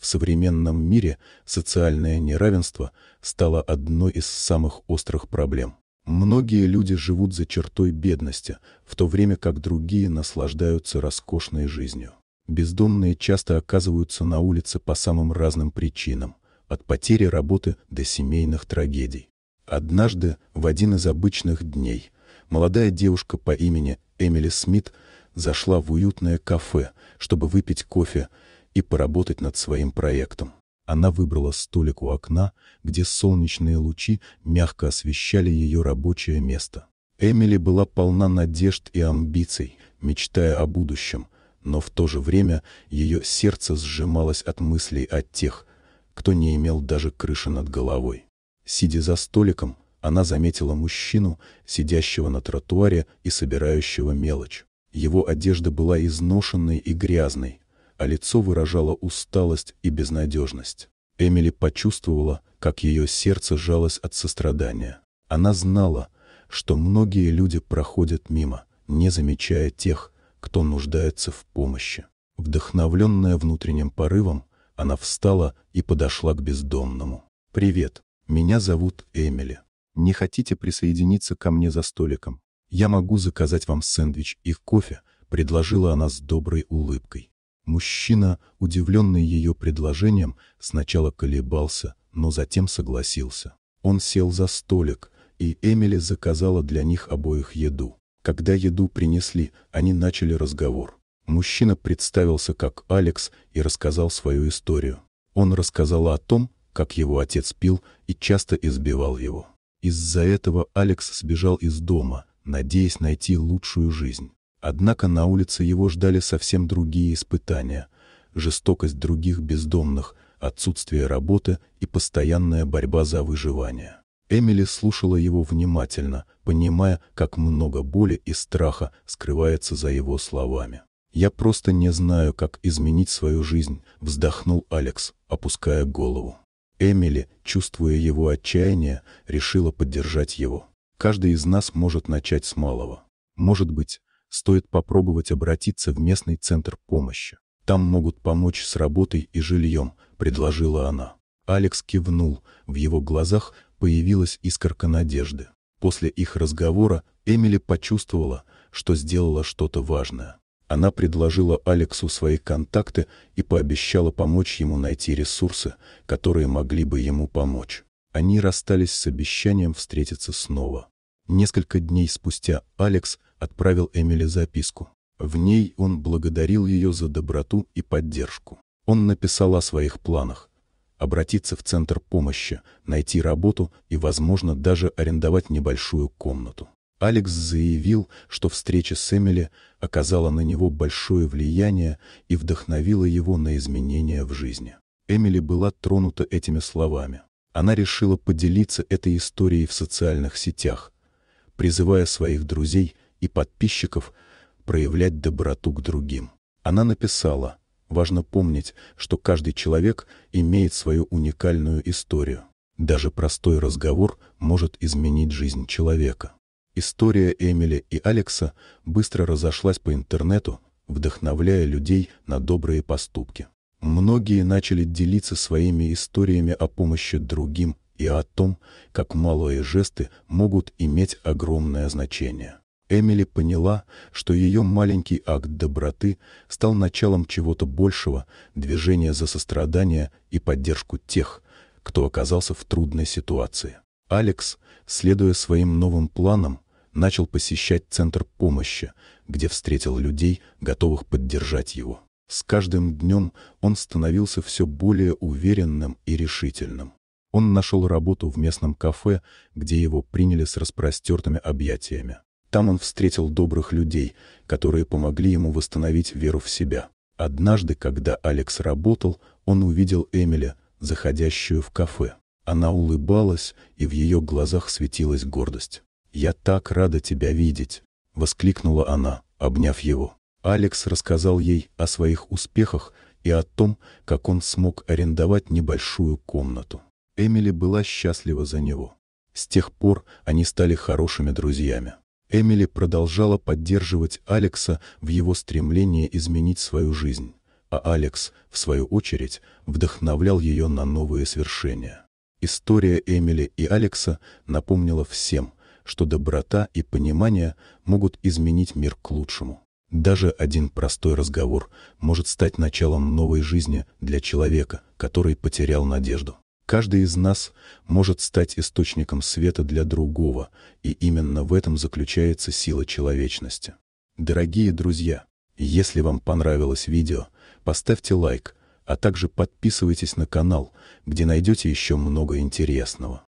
В современном мире социальное неравенство стало одной из самых острых проблем. Многие люди живут за чертой бедности, в то время как другие наслаждаются роскошной жизнью. Бездомные часто оказываются на улице по самым разным причинам, от потери работы до семейных трагедий. Однажды, в один из обычных дней, молодая девушка по имени Эмили Смит зашла в уютное кафе, чтобы выпить кофе и поработать над своим проектом. Она выбрала столик у окна, где солнечные лучи мягко освещали ее рабочее место. Эмили была полна надежд и амбиций, мечтая о будущем, но в то же время ее сердце сжималось от мыслей о тех, кто не имел даже крыши над головой. Сидя за столиком, она заметила мужчину, сидящего на тротуаре и собирающего мелочь. Его одежда была изношенной и грязной, а лицо выражало усталость и безнадежность. Эмили почувствовала, как ее сердце жалось от сострадания. Она знала, что многие люди проходят мимо, не замечая тех, кто нуждается в помощи. Вдохновленная внутренним порывом, она встала и подошла к бездомному. «Привет, меня зовут Эмили. Не хотите присоединиться ко мне за столиком? Я могу заказать вам сэндвич и кофе», — предложила она с доброй улыбкой. Мужчина, удивленный ее предложением, сначала колебался, но затем согласился. Он сел за столик, и Эмили заказала для них обоих еду. Когда еду принесли, они начали разговор. Мужчина представился как Алекс и рассказал свою историю. Он рассказал о том, как его отец пил и часто избивал его. Из-за этого Алекс сбежал из дома, надеясь найти лучшую жизнь. Однако на улице его ждали совсем другие испытания. Жестокость других бездомных, отсутствие работы и постоянная борьба за выживание. Эмили слушала его внимательно, понимая, как много боли и страха скрывается за его словами. «Я просто не знаю, как изменить свою жизнь», — вздохнул Алекс, опуская голову. Эмили, чувствуя его отчаяние, решила поддержать его. «Каждый из нас может начать с малого. Может быть, стоит попробовать обратиться в местный центр помощи. Там могут помочь с работой и жильем, предложила она. Алекс кивнул, в его глазах появилась искорка надежды. После их разговора Эмили почувствовала, что сделала что-то важное. Она предложила Алексу свои контакты и пообещала помочь ему найти ресурсы, которые могли бы ему помочь. Они расстались с обещанием встретиться снова. Несколько дней спустя Алекс – отправил Эмили записку. В ней он благодарил ее за доброту и поддержку. Он написал о своих планах – обратиться в центр помощи, найти работу и, возможно, даже арендовать небольшую комнату. Алекс заявил, что встреча с Эмили оказала на него большое влияние и вдохновила его на изменения в жизни. Эмили была тронута этими словами. Она решила поделиться этой историей в социальных сетях, призывая своих друзей и подписчиков проявлять доброту к другим. Она написала, важно помнить, что каждый человек имеет свою уникальную историю. Даже простой разговор может изменить жизнь человека. История Эмили и Алекса быстро разошлась по интернету, вдохновляя людей на добрые поступки. Многие начали делиться своими историями о помощи другим и о том, как малые жесты могут иметь огромное значение. Эмили поняла, что ее маленький акт доброты стал началом чего-то большего, движения за сострадание и поддержку тех, кто оказался в трудной ситуации. Алекс, следуя своим новым планам, начал посещать центр помощи, где встретил людей, готовых поддержать его. С каждым днем он становился все более уверенным и решительным. Он нашел работу в местном кафе, где его приняли с распростертыми объятиями. Там он встретил добрых людей, которые помогли ему восстановить веру в себя. Однажды, когда Алекс работал, он увидел Эмили, заходящую в кафе. Она улыбалась, и в ее глазах светилась гордость. «Я так рада тебя видеть!» — воскликнула она, обняв его. Алекс рассказал ей о своих успехах и о том, как он смог арендовать небольшую комнату. Эмили была счастлива за него. С тех пор они стали хорошими друзьями. Эмили продолжала поддерживать Алекса в его стремлении изменить свою жизнь, а Алекс, в свою очередь, вдохновлял ее на новые свершения. История Эмили и Алекса напомнила всем, что доброта и понимание могут изменить мир к лучшему. Даже один простой разговор может стать началом новой жизни для человека, который потерял надежду. Каждый из нас может стать источником света для другого, и именно в этом заключается сила человечности. Дорогие друзья, если вам понравилось видео, поставьте лайк, а также подписывайтесь на канал, где найдете еще много интересного.